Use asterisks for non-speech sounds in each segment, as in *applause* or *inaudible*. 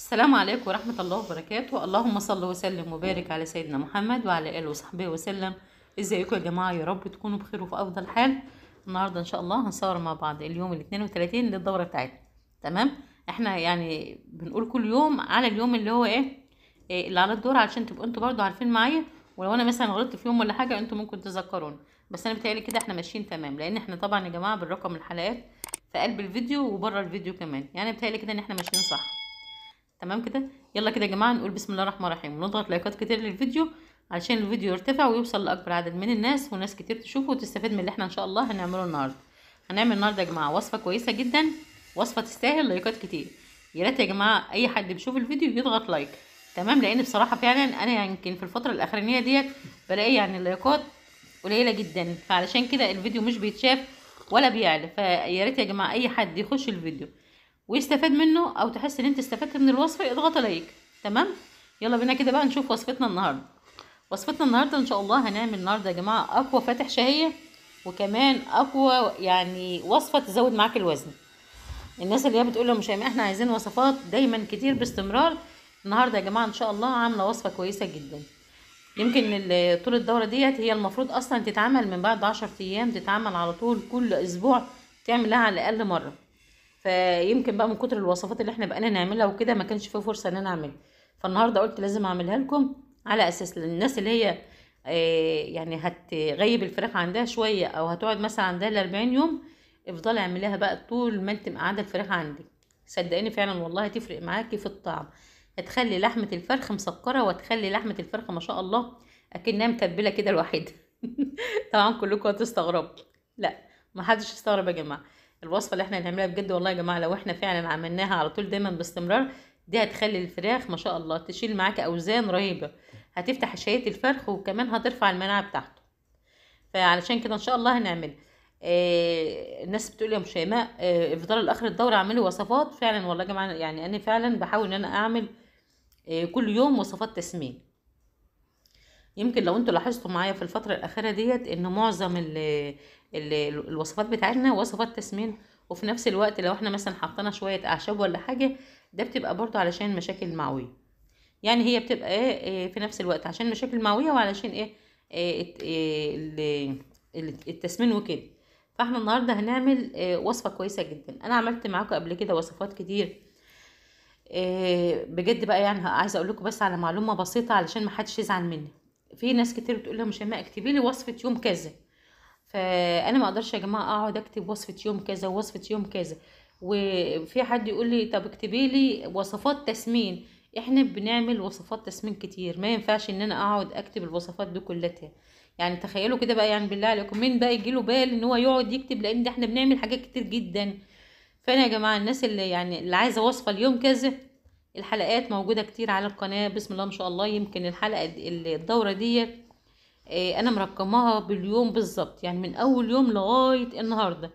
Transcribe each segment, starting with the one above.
السلام عليكم ورحمة الله وبركاته اللهم صل وسلم وبارك على سيدنا محمد وعلى آله وصحبه وسلم ازيكم يا جماعة يا رب تكونوا بخير وفي أفضل حال النهاردة إن شاء الله هنصور مع بعض اليوم الاثنين 32 للدورة بتاعتنا تمام احنا يعني بنقول كل يوم على اليوم اللي هو ايه, إيه اللي على الدور علشان تبقوا انتوا برضو عارفين معايا ولو انا مثلا غلطت في يوم ولا حاجه انتوا ممكن تذكروني بس انا بتهيألي كده احنا ماشيين تمام لان احنا طبعا يا جماعه بنرقم الحلقات في قلب الفيديو وبره الفيديو كمان يعني بتهيألي كده ان احنا ماشيين صح تمام كده يلا كده يا جماعه نقول بسم الله الرحمن الرحيم ونضغط لايكات كتير للفيديو علشان الفيديو يرتفع ويوصل لاكبر عدد من الناس وناس كتير تشوفه وتستفيد من اللي احنا ان شاء الله هنعمله النهارده هنعمل النهارده يا جماعه وصفه كويسه جدا وصفه تستاهل لايكات كتير يا ريت يا جماعه اي حد بيشوف الفيديو يضغط لايك تمام لان بصراحه فعلا انا يمكن في الفتره الاخرانيه ديت بلاقي يعني اللايكات قليله جدا فعلشان كده الفيديو مش بيتشاف ولا بيعلى فيا ريت يا جماعه اي حد يخش الفيديو ويستفاد منه او تحس ان انت استفدت من الوصفه اضغط لايك تمام يلا بينا كده بقى نشوف وصفتنا النهارده وصفتنا النهارده ان شاء الله هنعمل النهارده يا جماعه اقوى فاتح شهيه وكمان اقوى يعني وصفه تزود معاك الوزن الناس اللي هي بتقول لهم شيماء احنا عايزين وصفات دايما كتير باستمرار النهارده يا جماعه ان شاء الله عامله وصفه كويسه جدا يمكن طول الدوره ديت هي المفروض اصلا تتعمل من بعد عشر ايام تتعمل على طول كل اسبوع تعملها على الاقل مره فيمكن بقى من كتر الوصفات اللي احنا بقينا نعملها وكده ما كانش في فرصه ان انا اعملها فالنهارده قلت لازم اعملها لكم على اساس الناس اللي هي آه، يعني هتغيب الفراخ عندها شويه او هتقعد مثلا عندها ال 40 يوم افضلي اعمليها بقى طول ما انت مقعده الفراخ عندك صدقيني فعلا والله هتفرق معاكي في الطعم هتخلي لحمه الفرخ مسكره وهتخلي لحمه الفرخ ما شاء الله اكنها متبله كده لوحدها *laughs* طبعا كلكم هتستغربوا لا ما حدش استغرب يا جماعه الوصفه اللي احنا هنعملها بجد والله يا جماعه لو احنا فعلا عملناها على طول دايما باستمرار دي هتخلي الفراخ ما شاء الله تشيل معاك اوزان رهيبه هتفتح شهيه الفرخ وكمان هترفع المناعه بتاعته فعلشان كده ان شاء الله هنعملها آه الناس بتقول يا ام شيماء آه الفطار الاخر الدورة اعملي وصفات فعلا والله يا جماعه يعني انا فعلا بحاول ان انا اعمل آه كل يوم وصفات تسمين يمكن لو انتوا لاحظتوا معايا في الفتره الاخيره ديت ان معظم الـ الـ الوصفات بتاعتنا وصفات تسمين وفي نفس الوقت لو احنا مثلا حطينا شويه اعشاب ولا حاجه ده بتبقى برضو علشان مشاكل معويه يعني هي بتبقى ايه, إيه، في نفس الوقت عشان مشاكل معويه وعلشان ايه, ايه, إيه، التسمين وكده فاحنا النهارده هنعمل إيه، وصفه كويسه جدا انا عملت معاكم قبل كده وصفات كتير بجد بقى يعني عايزه اقول لكم بس على معلومه بسيطه علشان ما حدش يزعل مني في ناس كتير بتقول لهم شماء اكتبي لي وصفه يوم كذا فانا ما اقدرش يا جماعه اقعد اكتب وصفه يوم كذا وصفه يوم كذا وفي حد يقول لي طب اكتبي لي وصفات تسمين احنا بنعمل وصفات تسمين كتير ما ينفعش ان انا اقعد اكتب الوصفات دي كلها يعني تخيلوا كده بقى يعني بالله عليكم مين بقى يجي له بال ان هو يقعد يكتب لان ده احنا بنعمل حاجات كتير جدا فانا يا جماعه الناس اللي يعني اللي عايزه وصفه اليوم كذا الحلقات موجودة كتير على القناة بسم الله ما شاء الله يمكن الحلقة الدورة ديت آه، انا مرقماها باليوم بالظبط يعني من اول يوم لغاية النهاردة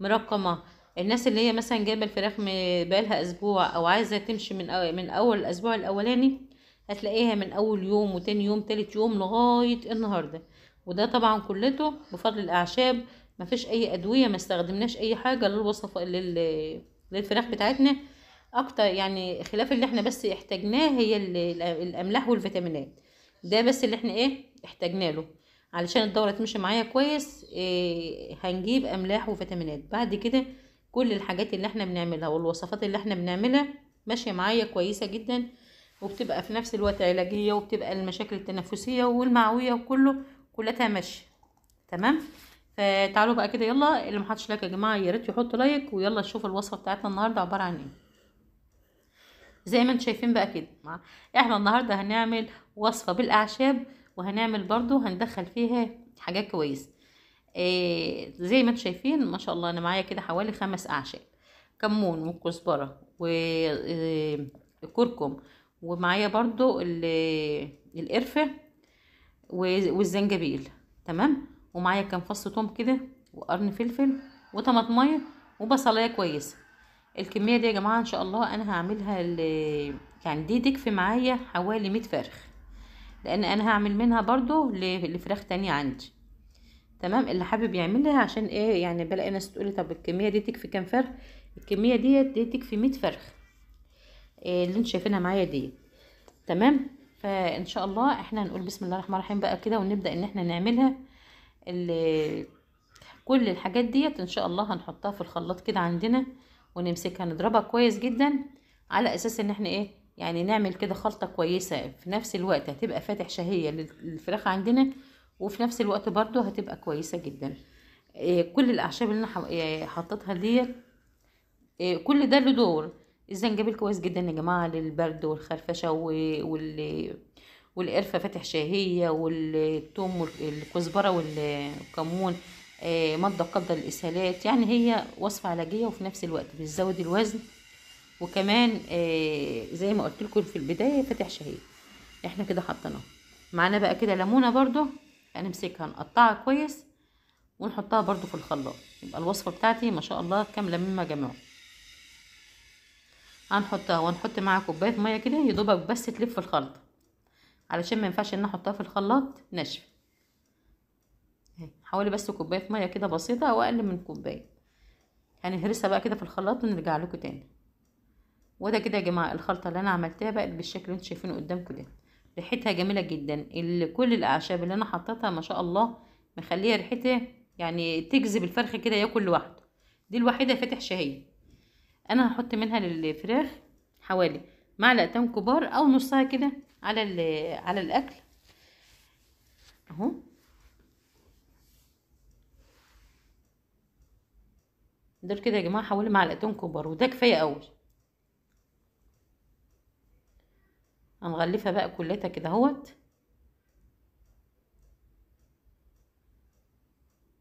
مرقماها الناس اللي هي مثلا جايبه الفراخ بقالها اسبوع او عايزه تمشي من من اول الاسبوع الاولاني هتلاقيها من اول يوم وتاني يوم تالت يوم لغايه النهارده وده طبعا كلته بفضل الاعشاب مفيش اي ادويه ما استخدمناش اي حاجه للوصفه لل... للفراخ بتاعتنا اكتر يعني خلاف اللي احنا بس احتاجناه هي الاملاح والفيتامينات ده بس اللي احنا ايه احتاجنا له علشان الدوره تمشي معايا كويس إيه هنجيب املاح وفيتامينات بعد كده كل الحاجات اللي احنا بنعملها والوصفات اللي احنا بنعملها ماشيه معايا كويسه جدا وبتبقى في نفس الوقت علاجيه وبتبقى المشاكل التنفسيه والمعويه وكله كلها ماشيه تمام فتعالوا بقى كده يلا اللي محطش لايك يا جماعه يا ريت يحط لايك ويلا نشوف الوصفه بتاعتنا النهارده عباره عن ايه زي ما انتم شايفين بقى كده احنا النهارده هنعمل وصفه بالاعشاب وهنعمل برضو هندخل فيها حاجات كويسه إيه زي ما انتم شايفين ما شاء الله انا معايا كده حوالي خمس اعشاب كمون وكزبره وكركم آه، ومعايا برضو القرفه والزنجبيل تمام ومعايا كام فص توم كده وقرن فلفل وطماطميه وبصلايه كويسه الكميه دي يا جماعه ان شاء الله انا هعملها يعني دي تكفي معايا حوالي 100 فرخ لان انا هعمل منها برضو لفراخ تانية عندي تمام اللي حابب يعملها عشان ايه يعني بلاقي ناس تقولي طب الكميه دي تكفي كام فرخ الكميه ديت دي تكفي 100 فرخ إيه اللي انتوا شايفينها معايا دي تمام فان شاء الله احنا هنقول بسم الله الرحمن الرحيم بقى كده ونبدا ان احنا نعملها كل الحاجات ديت ان شاء الله هنحطها في الخلاط كده عندنا ونمسكها نضربها كويس جدا على اساس ان احنا ايه يعني نعمل كده خلطه كويسه في نفس الوقت هتبقى فاتح شهيه للفراخ عندنا وفي نفس الوقت برده هتبقى كويسه جدا إيه كل الاعشاب اللي انا إيه، حطيتها ديت إيه كل ده له دور الزنجبيل كويس جدا يا جماعه للبرد والخرفشه وال والقرفه فاتح شهيه والثوم والكزبره والكمون آه، مادة قد للاسهالات يعني هي وصفة علاجية وفي نفس الوقت بتزود الوزن وكمان آه، زي ما قلت لكم في البداية فاتح شهية احنا كده حطيناه معانا بقى كده ليمونة برضو هنمسكها يعني نقطعها كويس ونحطها برضو في الخلاط يبقى الوصفة بتاعتي ما شاء الله كاملة مما جمعه هنحطها ونحط معاها كوباية مية كده يدوبك بس تلف الخلطة علشان ما ينفعش ان احطها في الخلاط ناشفه حوالي بس كوبايه ميه كده بسيطه او اقل من كوبايه هنهرسها يعني بقى كده في الخلاط ونرجع لكم تاني وده كده يا جماعه الخلطه اللي انا عملتها بقت بالشكل اللي انتم شايفينه قدامكم ده ريحتها جميله جدا اللي كل الاعشاب اللي انا حطيتها ما شاء الله مخليه ريحتها يعني تجذب الفرخ كده ياكل لوحده دي الوحيده فاتح شهيه انا هحط منها للفراخ حوالي معلقتين كبار او نصها كده على على الاكل اهو دول كده يا جماعه حوالي معلقتين كبار وده كفايه قوي هنغلفها بقى كلتها كده اهوت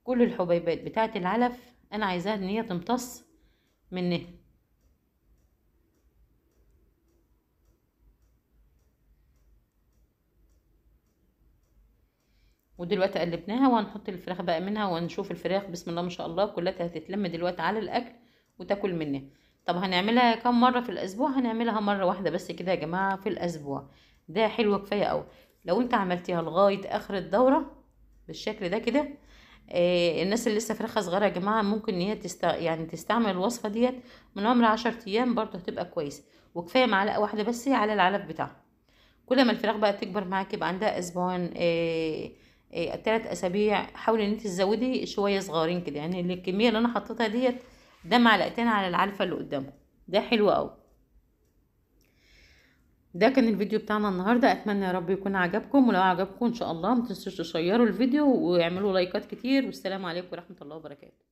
كل الحبيبات بتاعه العلف انا عايزاها ان هي تمتص منها ودلوقتي قلبناها وهنحط الفراخ بقى منها وهنشوف الفراخ بسم الله ما شاء الله كلها هتتلم دلوقتي على الاكل وتاكل منها طب هنعملها كم مره في الاسبوع هنعملها مره واحده بس كده يا جماعه في الاسبوع ده حلو كفايه قوي لو انت عملتيها لغايه اخر الدوره بالشكل ده كده آه الناس اللي لسه فراخها صغيره يا جماعه ممكن ان هي تست... يعني تستعمل الوصفه ديت من عمر 10 ايام برده هتبقى كويسه وكفايه معلقه واحده بس على العلف بتاعها كل ما الفراخ بقى تكبر معاك يبقى عندها اسبوعين آه إيه، تلات اسابيع حاولي ان انت تزودي شويه صغيرين كده يعني الكميه اللي انا حطيتها ديت ده معلقتين على العلفه اللي قدامه ده حلو قوي ده كان الفيديو بتاعنا النهارده اتمنى يا رب يكون عجبكم ولو عجبكم ان شاء الله ما تنسوش تشيروا الفيديو واعملوا لايكات كتير والسلام عليكم ورحمه الله وبركاته